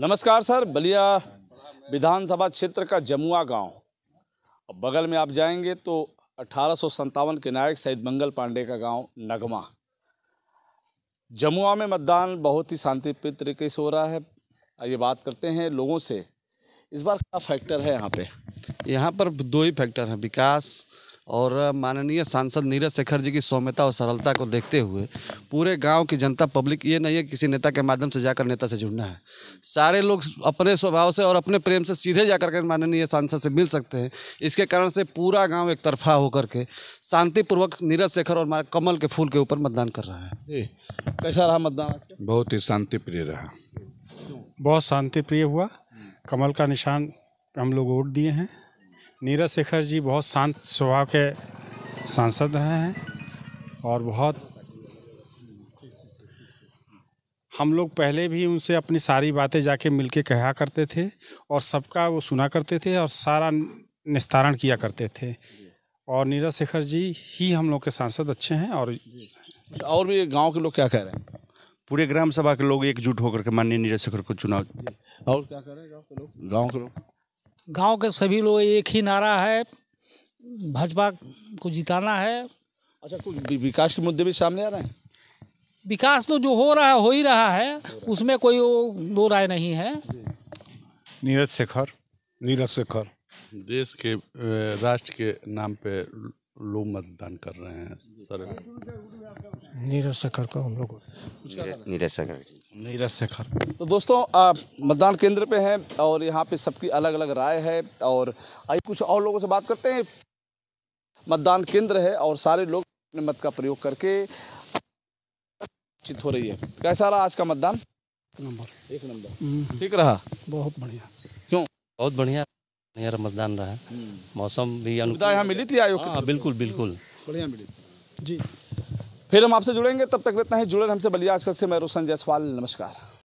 नमस्कार सर बलिया विधानसभा क्षेत्र का जमुआ गांव बगल में आप जाएंगे तो अठारह के नायक शहीद मंगल पांडे का गांव नगमा जमुआ में मतदान बहुत ही शांतिप्रिय तरीके से हो रहा है आइए बात करते हैं लोगों से इस बार क्या फैक्टर है यहाँ पे यहाँ पर दो ही फैक्टर हैं विकास और माननीय सांसद नीरज शेखर जी की सौम्यता और सरलता को देखते हुए पूरे गांव की जनता पब्लिक ये नहीं है किसी नेता के माध्यम से जाकर नेता से जुड़ना है सारे लोग अपने स्वभाव से और अपने प्रेम से सीधे जाकर के माननीय सांसद से मिल सकते हैं इसके कारण से पूरा गांव एक तरफा होकर के शांतिपूर्वक नीरज शेखर और कमल के फूल के ऊपर मतदान कर रहा है कैसा रहा मतदान बहुत ही शांतिप्रिय रहा बहुत शांतिप्रिय हुआ कमल का निशान हम लोग वोट दिए हैं नीरज शेखर जी बहुत शांत स्वभाव के सांसद रहे हैं और बहुत हम लोग पहले भी उनसे अपनी सारी बातें जाके मिल के कहा करते थे और सबका वो सुना करते थे और सारा निस्तारण किया करते थे और नीरज शेखर जी ही हम लोग के सांसद अच्छे हैं और और भी गांव के लोग क्या कह रहे हैं पूरे ग्राम सभा के लोग एकजुट होकर के माननीय नीरज शेखर को चुनाव और क्या कह रहे हैं गाँव के लोग गाँव के लोग गांव के सभी लोग एक ही नारा है भाजपा को जिताना है अच्छा कुछ विकास के मुद्दे भी सामने आ रहे हैं विकास तो जो हो रहा है हो ही रहा है उसमें कोई दो राय नहीं है नीरज शेखर नीरज शेखर देश के राष्ट्र के नाम पे लोग मतदान कर रहे हैं सर नीरज शेखर को हम लोग नीरज शेखर नीरज शेखर तो दोस्तों आप मतदान केंद्र पे हैं और यहाँ पे सबकी अलग अलग राय है और आइए कुछ और लोगों से बात करते हैं मतदान केंद्र है और सारे लोग अपने मत का प्रयोग करके चित हो रही है कैसा रहा आज का मतदान नंबर एक नंबर हम्म। ठीक रहा बहुत बढ़िया क्यों बहुत बढ़िया यहाँ मतदान रहा हम्म। मौसम भी यहाँ मिली थी आयोग हाँ बिल्कुल बिल्कुल बढ़िया मिली जी फिर हम आपसे जुड़ेंगे तब तक इतना ही जुड़े हमसे बलिया आजकल से मैं रोशन जायसवाल नमस्कार